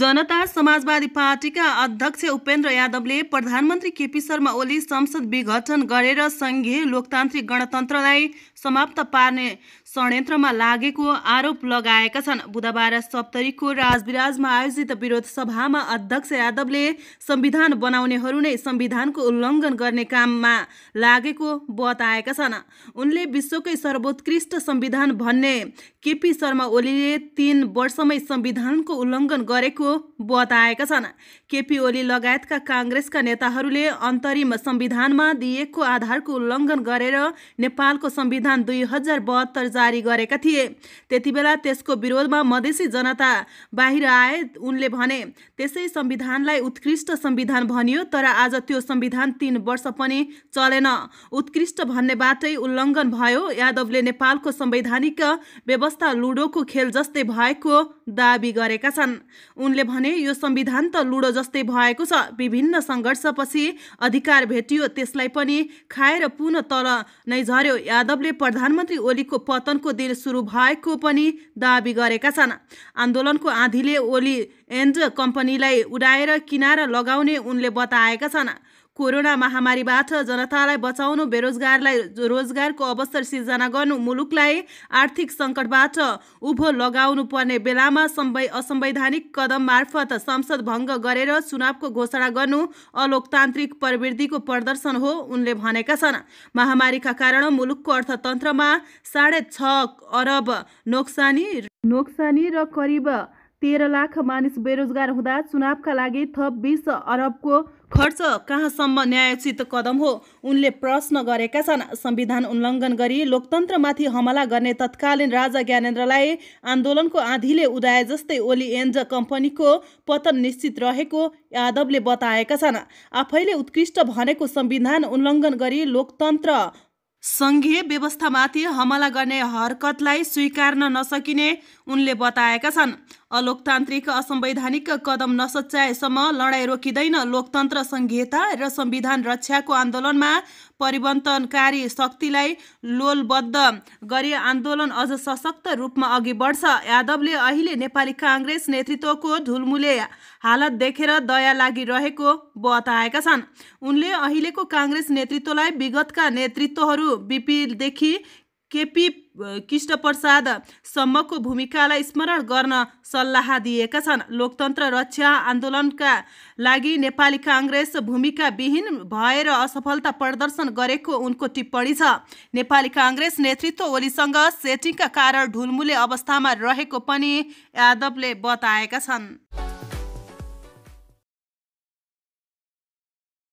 जनता समाजवादी पार्टीका अध्यक्ष उपेन्द्र यादवले प्रधानमन्त्री केपी शर्मा ओली संसद विघटन गरेर सङ्घीय लोकतान्त्रिक गणतन्त्रलाई समाप्त पार्ने षड्यन्त्रमा लागेको आरोप लगाएका छन् बुधबार सप्तरीको राजविराजमा आयोजित विरोध सभामा अध्यक्ष यादवले संविधान बनाउनेहरू नै संविधानको उल्लङ्घन गर्ने काममा लागेको बताएका छन् उनले विश्वकै सर्वोत्कृष्ट संविधान भन्ने केपी शर्मा ओलीले तीन वर्षमै संविधानको उल्लङ्घन गरेको भएको बताएका छन् केपी ओली लगायतका काङ्ग्रेसका नेताहरूले अन्तरिम संविधानमा दिएको आधारको उल्लङ्घन गरेर नेपालको संविधान दुई हजार बहत्तर जारी गरेका थिए त्यतिबेला त्यसको विरोधमा मधेसी जनता बाहिर आए उनले भने त्यसै संविधानलाई उत्कृष्ट संविधान भनियो तर आज त्यो संविधान तीन वर्ष पनि चलेन उत्कृष्ट भन्नेबाटै उल्लङ्घन भयो यादवले नेपालको संवैधानिक व्यवस्था लुडोको खेल जस्तै भएको दावी गरेका छन् उनले भने यो संविधान त लुडो जस्तै भएको छ विभिन्न सङ्घर्षपछि अधिकार भेटियो त्यसलाई पनि खाएर पुनः तल नै झर्यो यादवले प्रधानमन्त्री ओलीको पतनको दिन सुरु भएको पनि दावी गरेका छन् आन्दोलनको आँधीले ओली एन्ड कम्पनीलाई उडाएर किनारा लगाउने उनले बताएका छन् कोरोना महामारीबाट जनतालाई बचाउनु बेरोजगारलाई रोजगारको अवसर सिर्जना गर्नु मुलुकलाई आर्थिक सङ्कटबाट उभो लगाउनु पर्ने बेलामा सम्वै असंवैधानिक कदम मार्फत संसद भङ्ग गरेर चुनावको घोषणा गर्नु अलोकतान्त्रिक प्रवृत्तिको प्रदर्शन हो उनले भनेका छन् महामारीका कारण मुलुकको अर्थतन्त्रमा साढे छ अरब नोक्सानी नोक्सानी र करिब तेह्र लाख मानिस बेरोजगार हुँदा चुनावका लागि थप बिस अरबको खर्च कहाँसम्म न्यायोचित कदम हो उनले प्रश्न गरेका छन् संविधान उल्लङ्घन गरी लोकतन्त्रमाथि हमला गर्ने तत्कालीन राजा ज्ञानेन्द्रलाई आन्दोलनको आँधीले उदाए जस्तै ओली एन्ज कम्पनीको पतन निश्चित रहेको यादवले बताएका छन् आफैले उत्कृष्ट भनेको संविधान उल्लङ्घन गरी लोकतन्त्र सङ्घीय व्यवस्थामाथि हमला गर्ने हरकतलाई स्वीकार्न नसकिने उनले बताएका छन् अलोकतान्त्रिक असंवैधानिक कदम नसच्याएसम्म लडाईँ रोकिँदैन लोकतन्त्र संहिता र संविधान रक्षाको आन्दोलनमा परिवर्तनकारी शक्तिलाई लोलबद्ध गरी आन्दोलन अझ सशक्त रूपमा अघि बढ्छ यादवले अहिले नेपाली काङ्ग्रेस नेतृत्वको ढुलमुले हालत देखेर दया लागिरहेको बताएका छन् उनले अहिलेको काङ्ग्रेस नेतृत्वलाई विगतका नेतृत्वहरू बिपीदेखि केपी कृष्णप्रसाद सम्मको भूमिकालाई स्मरण गर्न सल्लाह दिएका छन् लोकतन्त्र रक्षा आन्दोलनका लागि नेपाली काङ्ग्रेस भूमिकाविहीन भएर असफलता प्रदर्शन गरेको उनको टिप्पणी छ नेपाली काङ्ग्रेस नेतृत्व ओलीसँग सेटिङका कारण ढुलमुले अवस्थामा रहेको पनि यादवले बताएका छन्